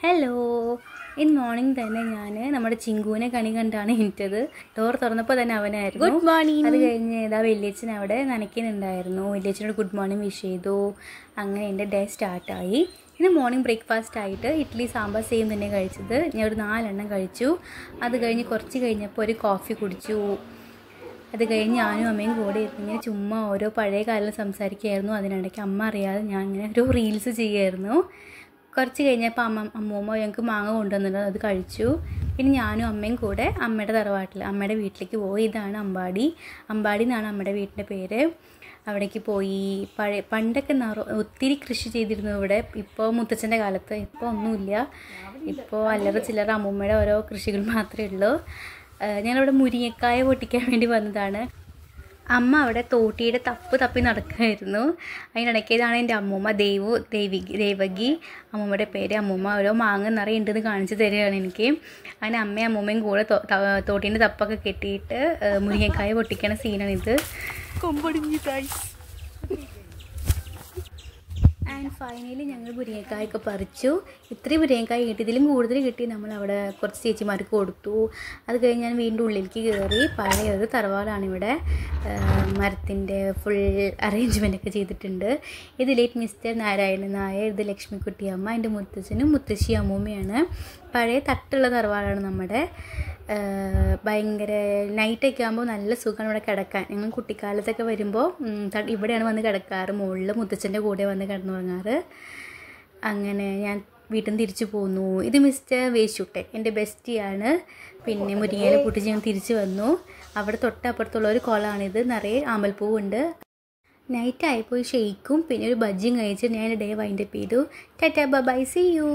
hello in morning തന്നെ ഞാൻ നമ്മുടെ ചിങ്കുവിനെ കണി കണ്ടാണ് എനിറ്റത് ഡോർ തുറന്നപ്പോൾ തന്നെ അവനായിരുന്നു ഗുഡ് മോർണിംഗ് അത് കഴിഞ്ഞ് ഏതാ വലിയച്ഛൻ അവിടെ നനയ്ക്കുന്നുണ്ടായിരുന്നു വലിയച്ഛനോട് ഗുഡ് മോർണിംഗ് വിഷ് ചെയ്തു അങ്ങനെ എൻ്റെ ഡേ സ്റ്റാർട്ടായി ഇന്ന് മോർണിംഗ് ബ്രേക്ക്ഫാസ്റ്റ് ആയിട്ട് ഇഡ്ഡലി സാമ്പാർ സെയിം തന്നെ കഴിച്ചത് ഞാൻ ഒരു നാലെണ്ണം കഴിച്ചു അത് കഴിഞ്ഞ് കുറച്ച് കഴിഞ്ഞപ്പോൾ ഒരു കോഫി കുടിച്ചു അത് കഴിഞ്ഞ് ഞാനും അമ്മയും കൂടെ ഇരുന്ന് ഇങ്ങനെ ചുമ്മാ ഓരോ പഴയ കാലം സംസാരിക്കുമായിരുന്നു അതിനിടയ്ക്ക് അമ്മ അറിയാതെ ഞാൻ ഇങ്ങനെ ഒരു റീൽസ് ചെയ്യായിരുന്നു കുറച്ച് കഴിഞ്ഞപ്പോൾ അമ്മ അമ്മൂമ്മ ഞങ്ങൾക്ക് മാങ്ങ കൊണ്ടുവന്നിട്ട് അത് കഴിച്ചു പിന്നെ ഞാനും അമ്മയും കൂടെ അമ്മയുടെ തറവാട്ടിൽ അമ്മയുടെ വീട്ടിലേക്ക് പോയി ഇതാണ് അമ്പാടി അമ്പാടി എന്നാണ് അമ്മയുടെ വീട്ടിൻ്റെ പേര് അവിടേക്ക് പോയി പഴയ പണ്ടൊക്കെ നിറ ഒത്തിരി കൃഷി ചെയ്തിരുന്നു ഇവിടെ ഇപ്പോൾ മുത്തച്ഛൻ്റെ കാലത്ത് ഇപ്പോൾ ഒന്നുമില്ല ഇപ്പോൾ അല്ലറ ചില്ലറ അമ്മൂമ്മയുടെ ഓരോ കൃഷികൾ മാത്രമേ ഉള്ളൂ ഞാനിവിടെ മുരിങ്ങക്കായ പൊട്ടിക്കാൻ വേണ്ടി വന്നതാണ് അമ്മ അവിടെ തോട്ടിയുടെ തപ്പ് തപ്പി നടക്കുമായിരുന്നു അതിനിടയ്ക്കേതാണ് എൻ്റെ അമ്മൂമ്മ ദേവു ദേവി ദേവകി അമ്മൂമ്മയുടെ പേര് അമ്മൂമ്മ ഓരോ മാങ്ങ നിറയുണ്ടെന്ന് ഉണ്ടെന്ന് കാണിച്ചു തരികയാണ് എനിക്ക് അങ്ങനെ അമ്മയും അമ്മൂമ്മയും കൂടെ തോട്ടീൻ്റെ തപ്പൊക്കെ കെട്ടിയിട്ട് മുരിങ്ങക്കായ പൊട്ടിക്കണ സീനാണിത് കൊമ്പടിഞ്ഞിട്ടായി ഫൈനലി ഞങ്ങൾ മുരിങ്ങക്കായൊക്കെ പറിച്ചു ഇത്രയും മുരിങ്ങക്കായ കിട്ടി ഇതിലും കൂടുതൽ കിട്ടി നമ്മൾ അവിടെ കുറച്ച് ചേച്ചിമാർക്ക് കൊടുത്തു അത് കഴിഞ്ഞ് ഞാൻ വീണ്ടും ഉള്ളിലേക്ക് കയറി പഴയ ഒരു തറവാടാണ് ഇവിടെ മരത്തിൻ്റെ ഫുൾ ഒക്കെ ചെയ്തിട്ടുണ്ട് ഇത് ലേറ്റ് മിസ്റ്റർ നാരായണൻ നായർ ഇത് ലക്ഷ്മിക്കുട്ടിയമ്മ എൻ്റെ മുത്തച്ഛനും മുത്തശ്ശി അമ്മൂമ്മയാണ് പഴയ തട്ടുള്ള തറവാടാണ് നമ്മുടെ ഭയങ്കര നൈറ്റൊക്കെ ആകുമ്പോൾ നല്ല സുഖമാണ് ഇവിടെ കിടക്കാൻ ഞങ്ങൾ കുട്ടിക്കാലത്തൊക്കെ വരുമ്പോൾ ഇവിടെയാണ് വന്ന് കിടക്കാറ് മുകളിൽ മുത്തച്ഛൻ്റെ കൂടെ വന്ന് കിടന്നുറങ്ങാറ് അങ്ങനെ ഞാൻ വീട്ടിൽ നിന്ന് തിരിച്ചു പോന്നു ഇത് മിസ്റ്റർ വേശുട്ടെ എൻ്റെ ബെസ്റ്റിയാണ് പിന്നെ മുരിങ്ങയില പൊട്ടിച്ച് ഞാൻ തിരിച്ചു വന്നു അവിടെ തൊട്ടപ്പുറത്തുള്ള ഒരു കുളമാണിത് നിറയെ ആമ്പൽപ്പൂവുണ്ട് നൈറ്റ് ആയിപ്പോയി ഷെയ്ക്കും പിന്നെ ഒരു ബജ്ജിയും കഴിച്ച് ഞാൻ ഡേ വൈൻഡപ്പ് ചെയ്തു ടാറ്റാ ബൈ സി യു